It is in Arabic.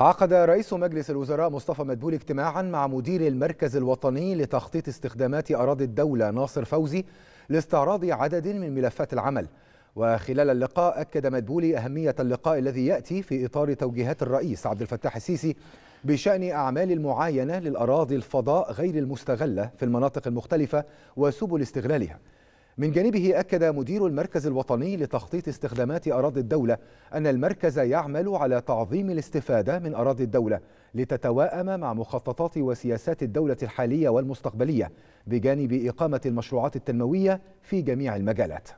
عقد رئيس مجلس الوزراء مصطفى مدبول اجتماعا مع مدير المركز الوطني لتخطيط استخدامات أراضي الدولة ناصر فوزي لاستعراض عدد من ملفات العمل وخلال اللقاء أكد مدبولي أهمية اللقاء الذي يأتي في إطار توجيهات الرئيس عبد الفتاح السيسي بشأن أعمال المعاينة للأراضي الفضاء غير المستغلة في المناطق المختلفة وسبل استغلالها من جانبه أكد مدير المركز الوطني لتخطيط استخدامات أراضي الدولة أن المركز يعمل على تعظيم الاستفادة من أراضي الدولة لتتواءم مع مخططات وسياسات الدولة الحالية والمستقبلية بجانب إقامة المشروعات التنموية في جميع المجالات